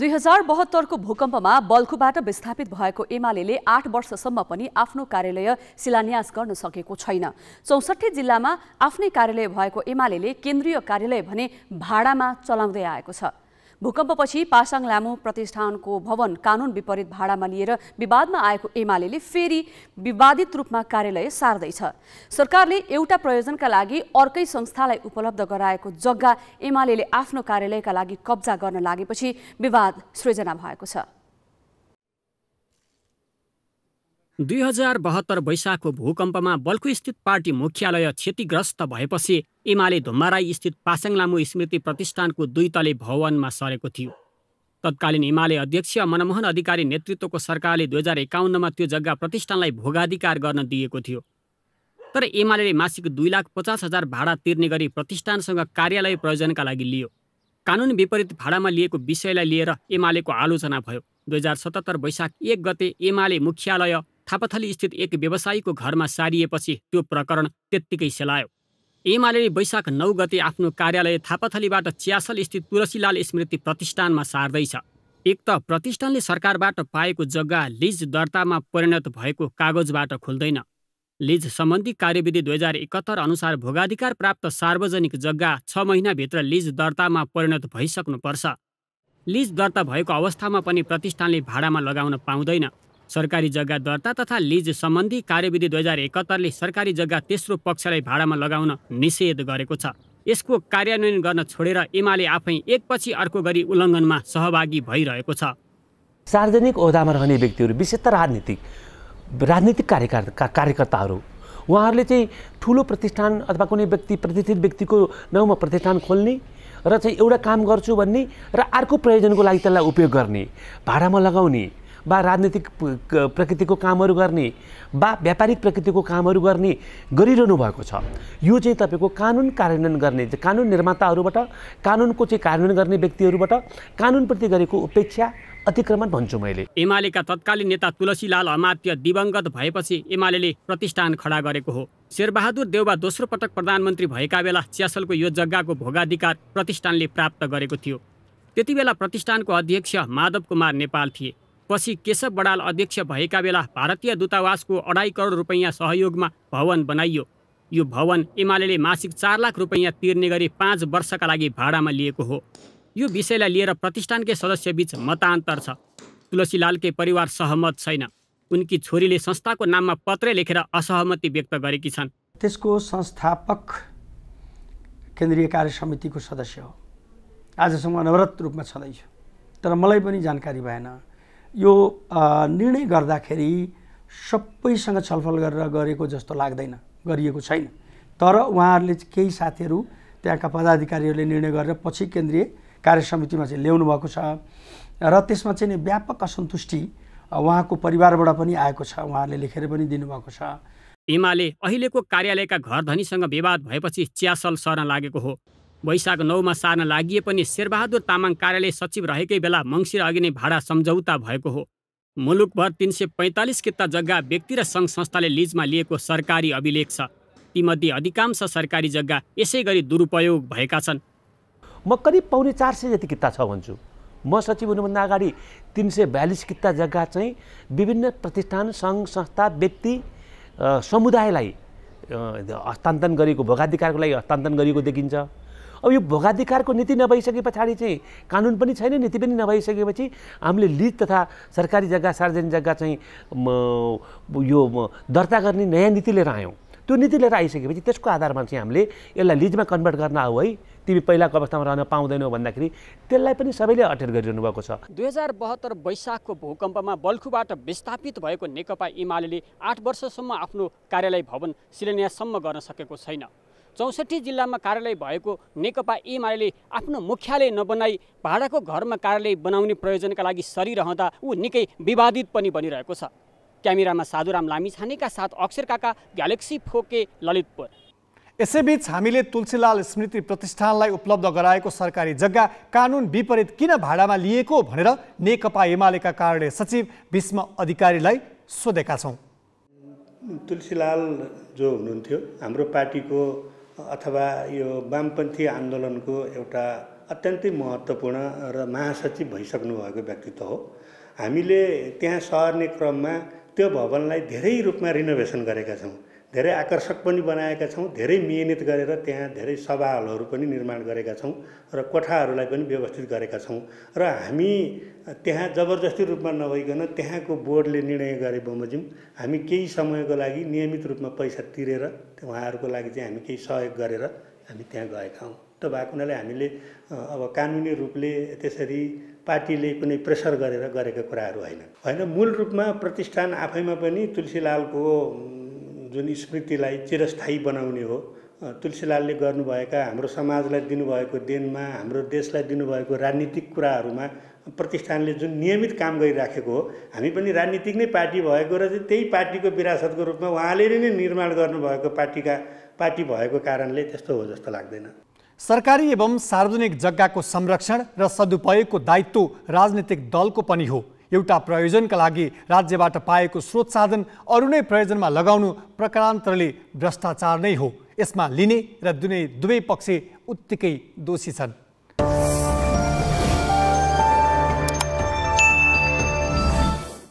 दुई हजार बहत्तरको भूकम्पमा बल्खुबाट विस्थापित भएको एमाले आठ वर्षसम्म पनि आफ्नो कार्यालय शिलान्यास गर्न सकेको छैन चौसठी जिल्लामा आफ्नै कार्यालय भएको एमाले केन्द्रीय कार्यालय भने भाडामा चलाउँदै आएको छ भूकम्पपछि पासाङ लामो प्रतिष्ठानको भवन कानुन विपरीत भाडामा लिएर विवादमा आएको एमाले फेरि विवादित रूपमा कार्यालय सार्दैछ सरकारले एउटा प्रयोजनका लागि अर्कै संस्थालाई उपलब्ध गराएको जग्गा एमाले आफ्नो कार्यालयका लागि कब्जा गर्न लागेपछि विवाद सृजना भएको छ दुई हजार बहत्तर वैशाखको भूकम्पमा बल्खुस्थित पार्टी मुख्यालय क्षतिग्रस्त भएपछि एमाले धुम्बाराई स्थित पासाङ लामो स्मृति प्रतिष्ठानको दुई तले भवनमा सरेको थियो तत्कालीन एमाले अध्यक्ष मनमोहन अधिकारी नेतृत्वको सरकारले दुई हजार एकाउन्नमा त्यो जग्गा प्रतिष्ठानलाई भोगाधिकार गर्न दिएको थियो तर एमाले मासिक दुई लाख पचास हजार भाडा तिर्ने गरी प्रतिष्ठानसँग कार्यालय प्रयोजनका लागि लियो कानुन विपरीत भाडामा लिएको विषयलाई लिएर एमालेको आलोचना भयो दुई हजार सतहत्तर वैशाख एक गते एमाले मुख्यालय थापाथली स्थित एक व्यवसायीको घरमा सारिएपछि त्यो प्रकरण त्यत्तिकै सेलायो एमाले वैशाख नौ गते आफ्नो कार्यालय थापाथलीबाट चियासल स्थित तुलसीलाल स्मृति प्रतिष्ठानमा सार्दैछ एक त प्रतिष्ठानले सरकारबाट पाएको जग्गा लिज दर्तामा परिणत भएको कागजबाट खुल्दैन लिज सम्बन्धी कार्यविधि दुई हजार एकहत्तर अनुसार भोगाधिकार प्राप्त सार्वजनिक जग्गा छ महिनाभित्र लिज दर्तामा परिणत भइसक्नुपर्छ लिज दर्ता भएको अवस्थामा पनि प्रतिष्ठानले भाडामा लगाउन पाउँदैन सरकारी जग्गा दर्ता तथा लिज सम्बन्धी कार्यविधि दुई हजार एकहत्तरले सरकारी जग्गा तेस्रो पक्षलाई भाडामा लगाउन निषेध गरेको छ यसको कार्यान्वयन गर्न छोडेर एमाले आफै एकपछि अर्को गरी उल्लङ्घनमा सहभागी भइरहेको छ सार्वजनिक ओहदामा रहने व्यक्तिहरू विशेष त राजनीतिक राजनीतिक कार्यकर्ता कार्यकर्ताहरू उहाँहरूले चाहिँ ठुलो प्रतिष्ठान अथवा कुनै व्यक्ति प्रतिष्ठित व्यक्तिको नाउँमा प्रतिष्ठान खोल्ने र चाहिँ एउटा काम गर्छु भन्ने र अर्को प्रयोजनको लागि त्यसलाई उपयोग गर्ने भाडामा लगाउने वा राजनीतिक प्रकृतिको कामहरू गर्ने वा व्यापारिक प्रकृतिको कामहरू गर्ने गरिरहनु भएको छ यो चाहिँ तपाईँको कानुन कार्यान्वयन गर्ने कानुन निर्माताहरूबाट कानुनको चाहिँ कार्यान्वयन गर्ने व्यक्तिहरूबाट कानुनप्रति गरेको उपेक्षा अतिक्रमण भन्छु मैले एमालेका तत्कालीन नेता तुलसीलाल अमात्य दिवंगत भएपछि एमाले प्रतिष्ठान खडा गरेको हो शेरबहादुर देउबा दोस्रो पटक प्रधानमन्त्री भएका बेला च्यासलको यो जग्गाको भोगाधिकार प्रतिष्ठानले प्राप्त गरेको थियो त्यति बेला प्रतिष्ठानको अध्यक्ष माधव कुमार नेपाल थिए पछि केशव बडाल अध्यक्ष भएका बेला भारतीय दूतावासको अढाई करोड रुपैयाँ सहयोगमा भवन बनाइयो यो भवन एमाले मासिक चार लाख रुपैयाँ तिर्ने गरी पाँच वर्षका लागि भाडामा लिएको हो यो विषयलाई लिएर प्रतिष्ठानकै सदस्यबीच मतान्तर छ तुलसीलालकै परिवार सहमत छैन उनकी छोरीले संस्थाको नाममा पत्र लेखेर असहमति व्यक्त गरेकी छन् त्यसको संस्थापक केन्द्रीय कार्य समितिको सदस्य हो आजसम्म अनवरत रूपमा छँदैछ तर मलाई पनि जानकारी भएन यो निर्णय गर्दाखेरि सबैसँग छलफल गरेर गरेको जस्तो लाग्दैन गरिएको छैन तर उहाँहरूले केही साथीहरू त्यहाँका पदाधिकारीहरूले निर्णय गरेर पछि केन्द्रीय कार्य समितिमा चाहिँ ल्याउनु भएको छ र त्यसमा चाहिँ नि व्यापक असन्तुष्टि उहाँको परिवारबाट पनि आएको छ उहाँहरूले लेखेर पनि दिनुभएको छ एमाले अहिलेको कार्यालयका घरधनीसँग विवाद भएपछि च्यासल सर्न लागेको हो वैशाख नौमा सार्न लागि पनि शेरबहादुर तामाङ कार्यालय सचिव रहेकै बेला मङ्सिर अघि नै भाडा सम्झौता भएको हो मुलुकभर तिन सय पैँतालिस किता जग्गा व्यक्ति र सङ्घ संस्थाले लिजमा लिएको सरकारी अभिलेख छ तीमध्ये अधिकांश सरकारी जग्गा यसै गरी दुरुपयोग भएका छन् म करिब पाउने चार सय जति किता छ भन्छु म सचिव हुनुभन्दा अगाडि तिन सय बयालिस किता जग्गा चाहिँ विभिन्न प्रतिष्ठान सङ्घ संस्था व्यक्ति समुदायलाई हस्तान्तरण गरिएको भोगाधिकारको लागि हस्तान्तरण गरिएको देखिन्छ अब यो भोगाधिकारको नीति नभइसके पछाडि चाहिँ कानुन पनि छैन नीति पनि नभइसकेपछि हामीले लिज तथा सरकारी जग्गा सार्वजनिक जग्गा चाहिँ यो दर्ता गर्ने नयाँ नीति लिएर आयौँ त्यो नीति लिएर आइसकेपछि त्यसको आधारमा चाहिँ हामीले यसलाई लिजमा कन्भर्ट गर्न आऊ है तिमी पहिलाको अवस्थामा रहन पाउँदैनौ भन्दाखेरि त्यसलाई पनि सबैले अटेर गरिरहनु भएको छ दुई हजार बहत्तर वैशाखको भूकम्पमा बल्खुबाट विस्थापित भएको नेकपा एमाले आठ वर्षसम्म आफ्नो कार्यालय भवन शिलान्याससम्म गर्न सकेको छैन चौसठी जिल्लामा कार्यालय भएको नेकपा एमाले आफ्नो मुख्यालय नबनाई भाडाको घरमा कार्यालय बनाउने प्रयोजनका लागि सरिरहँदा ऊ निकै विवादित पनि बनिरहेको छ क्यामेरामा साधुराम लामिछानेका साथ अक्षर काका ग्यालेक्सी फोके ललितपुर यसैबीच हामीले तुलसीलाल स्मृति प्रतिष्ठानलाई उपलब्ध गराएको सरकारी जग्गा कानुन विपरीत किन भाडामा लिएको भनेर नेकपा एमालेका कार्यालय सचिव भीष्म अधिकारीलाई सोधेका छौँ तुलसीलाल जो हुनुहुन्थ्यो हाम्रो पार्टीको अथवा यो वामपन्थी आन्दोलनको एउटा अत्यन्तै महत्त्वपूर्ण र महासचिव भइसक्नु भएको व्यक्तित्व हो हामीले त्यहाँ सर्ने क्रममा त्यो भवनलाई धेरै रूपमा रिनोभेसन गरेका छौँ धेरै आकर्षक पनि बनाएका छौँ धेरै मिहिनेत गरेर त्यहाँ धेरै सभा हलहरू पनि निर्माण गरेका छौँ र कोठाहरूलाई पनि व्यवस्थित गरेका छौँ र हामी त्यहाँ जबरजस्ती रूपमा नभइकन त्यहाँको बोर्डले निर्णय गरे बमोजिम हामी केही समयको लागि नियमित रूपमा पैसा तिरेर उहाँहरूको लागि चाहिँ हामी केही सहयोग गरेर हामी त्यहाँ गएका हौँ त्यो भएको हुनाले हामीले अब कानुनी रूपले त्यसरी पार्टीले कुनै प्रेसर गरेर गरेका कुराहरू होइन होइन मूल रूपमा प्रतिष्ठान आफैमा पनि तुलसीलालको जुन स्मृतिलाई चिरस्थायी बनाउने हो तुलसीलालले गर्नुभएका हाम्रो समाजलाई दिनुभएको देनमा हाम्रो देशलाई दिनुभएको राजनीतिक कुराहरूमा प्रतिष्ठानले जुन नियमित काम गरिराखेको हो हामी पनि राजनीतिक नै पार्टी भएको र चाहिँ त्यही पार्टीको विरासतको रूपमा उहाँले नै निर्माण गर्नुभएको पार्टीका पार्टी भएको कारणले त्यस्तो हो जस्तो लाग्दैन सरकारी एवं सार्वजनिक जग्गाको संरक्षण र सदुपयोगको दायित्व राजनीतिक दलको पनि हो एउटा प्रयोजनका लागि राज्यबाट पाएको स्रोत साधन अरू नै प्रयोजनमा लगाउनु प्रकारान्तरले भ्रष्टाचार नै हो यसमा लिने र दुनै दुवै पक्ष उत्तिकै दोषी छन्